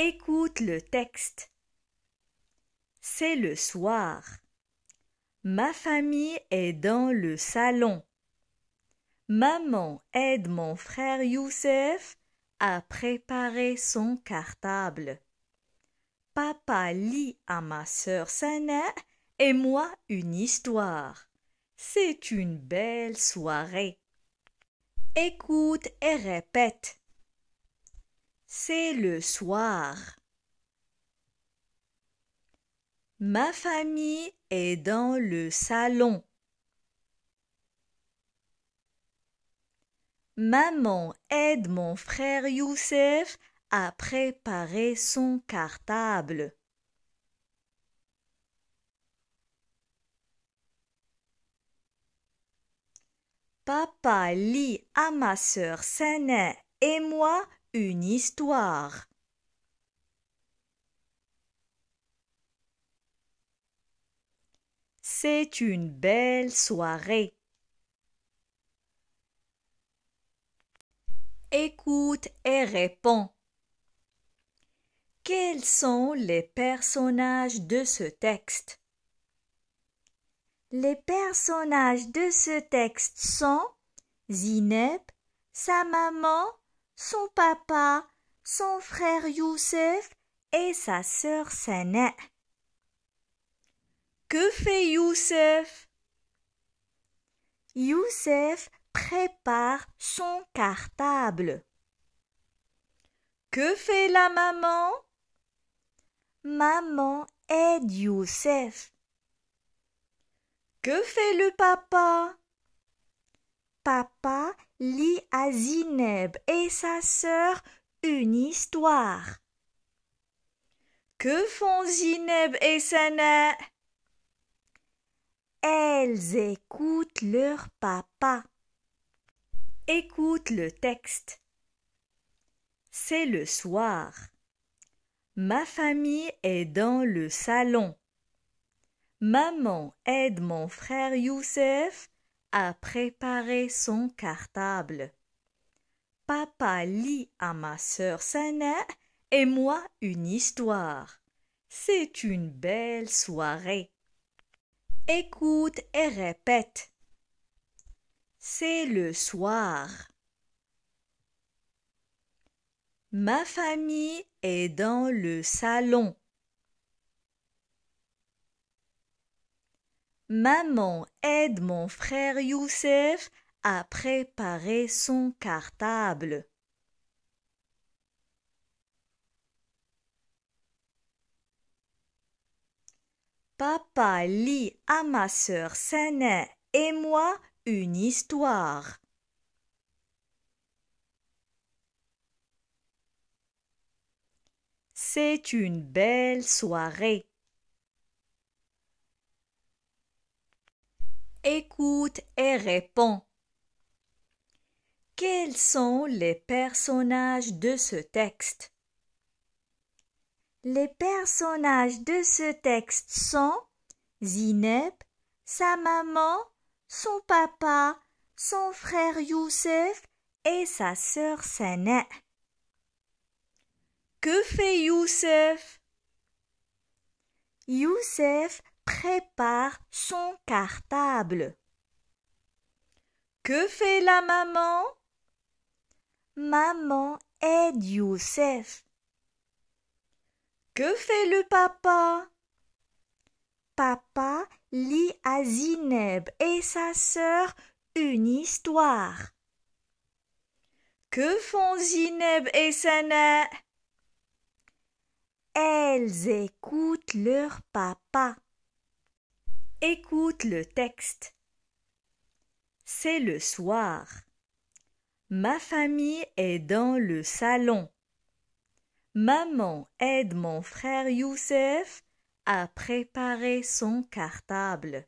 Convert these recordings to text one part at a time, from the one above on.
Écoute le texte. C'est le soir. Ma famille est dans le salon. Maman aide mon frère Youssef à préparer son cartable. Papa lit à ma sœur Sana et moi une histoire. C'est une belle soirée. Écoute et répète. C'est le soir. Ma famille est dans le salon. Maman aide mon frère Youssef à préparer son cartable. Papa lit à ma sœur Sana et moi une histoire. C'est une belle soirée. Écoute et réponds. Quels sont les personnages de ce texte Les personnages de ce texte sont Zineb, sa maman son papa, son frère Youssef et sa sœur Sana. Que fait Youssef Youssef prépare son cartable. Que fait la maman Maman aide Youssef. Que fait le papa papa lit à Zineb et sa sœur une histoire. Que font Zineb et Sana Elles écoutent leur papa. Écoute le texte. C'est le soir. Ma famille est dans le salon. Maman aide mon frère Youssef a préparé son cartable. Papa lit à ma sœur Sana et moi une histoire. C'est une belle soirée. Écoute et répète. C'est le soir. Ma famille est dans le salon. Maman aide mon frère Youssef à préparer son cartable. Papa lit à ma sœur Sana et moi une histoire. C'est une belle soirée. écoute et réponds. Quels sont les personnages de ce texte Les personnages de ce texte sont Zineb, sa maman, son papa, son frère Youssef et sa sœur Sana. Que fait Youssef Youssef prépare son cartable. Que fait la maman? Maman aide Youssef. Que fait le papa? Papa lit à Zineb et sa sœur une histoire. Que font Zineb et Sana? Elles écoutent leur papa. Écoute le texte. C'est le soir. Ma famille est dans le salon. Maman aide mon frère Youssef à préparer son cartable.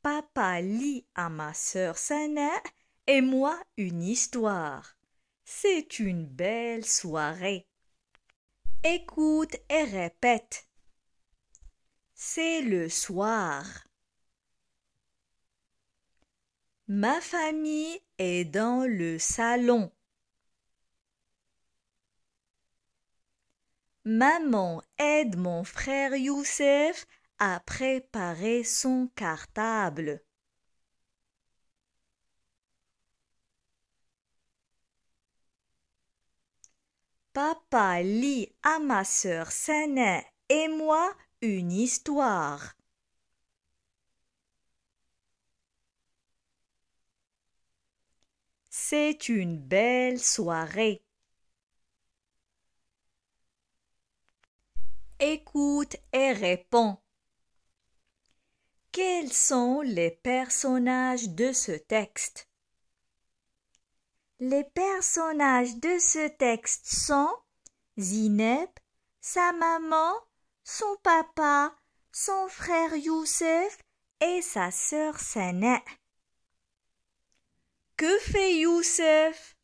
Papa lit à ma sœur Sana et moi une histoire. C'est une belle soirée. Écoute et répète. C'est le soir. Ma famille est dans le salon. Maman aide mon frère Youssef à préparer son cartable. Papa lit à ma sœur Sana et moi une histoire. C'est une belle soirée. Écoute et réponds. Quels sont les personnages de ce texte Les personnages de ce texte sont Zineb, sa maman son papa, son frère Youssef et sa sœur Sana. Que fait Youssef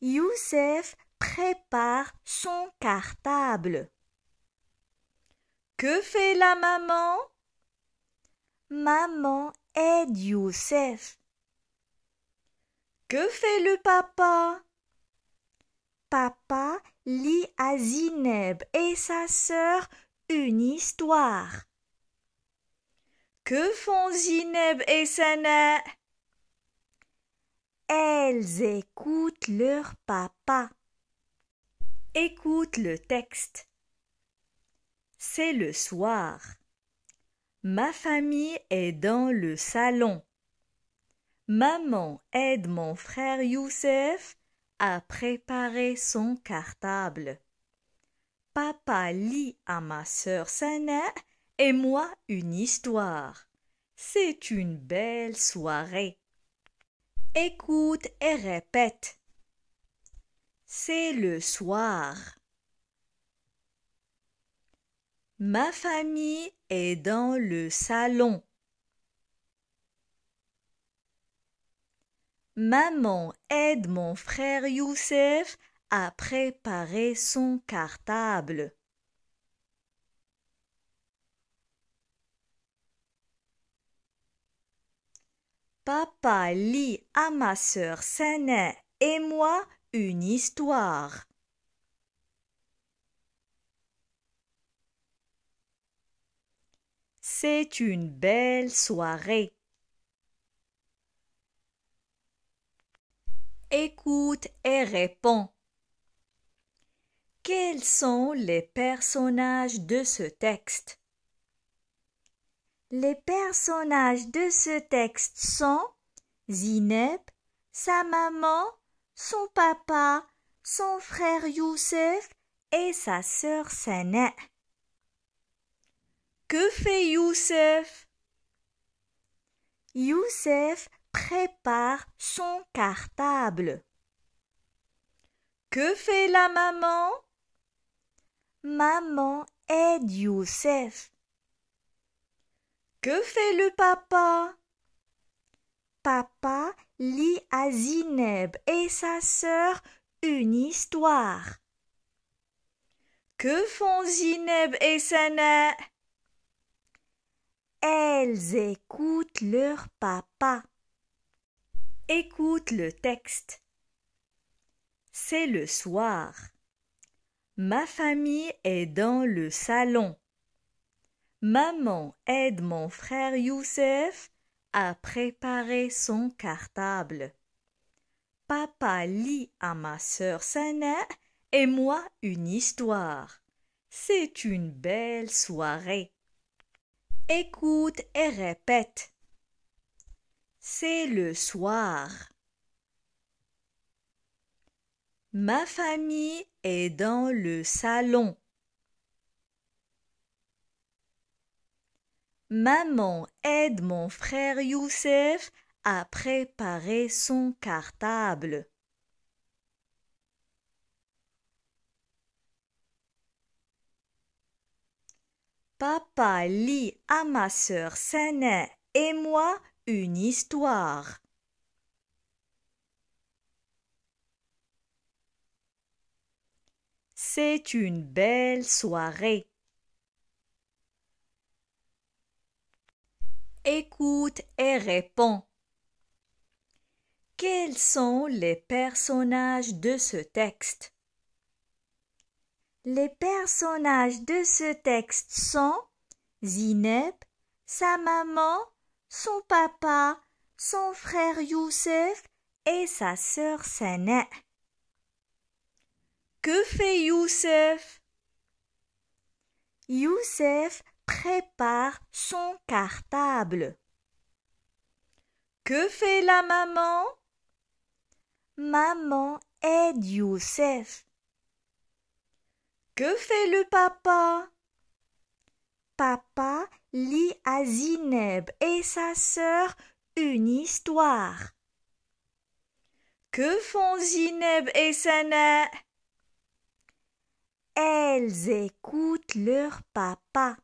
Youssef prépare son cartable. Que fait la maman Maman aide Youssef. Que fait le papa Papa lit à Zineb et sa sœur une histoire. Que font Zineb et Sana Elles écoutent leur papa. Écoute le texte. C'est le soir. Ma famille est dans le salon. Maman aide mon frère Youssef a préparé son cartable. Papa lit à ma sœur Sana et moi une histoire. C'est une belle soirée. Écoute et répète. C'est le soir. Ma famille est dans le salon. Maman aide mon frère Youssef à préparer son cartable. Papa lit à ma sœur sana et moi une histoire. C'est une belle soirée. écoute et réponds. Quels sont les personnages de ce texte Les personnages de ce texte sont Zineb, sa maman, son papa, son frère Youssef et sa sœur Sana. Que fait Youssef Youssef prépare son cartable. Que fait la maman? Maman aide Youssef. Que fait le papa? Papa lit à Zineb et sa sœur une histoire. Que font Zineb et Sana? Elles écoutent leur papa. Écoute le texte. C'est le soir. Ma famille est dans le salon. Maman aide mon frère Youssef à préparer son cartable. Papa lit à ma sœur Sana et moi une histoire. C'est une belle soirée. Écoute et répète. C'est le soir. Ma famille est dans le salon. Maman aide mon frère Youssef à préparer son cartable. Papa lit à ma sœur Sana et moi une histoire. C'est une belle soirée. Écoute et réponds. Quels sont les personnages de ce texte Les personnages de ce texte sont Zineb, sa maman son papa, son frère Youssef et sa sœur Sana. Que fait Youssef Youssef prépare son cartable. Que fait la maman Maman aide Youssef. Que fait le papa papa lit à Zineb et sa sœur une histoire. Que font Zineb et Sana Elles écoutent leur papa.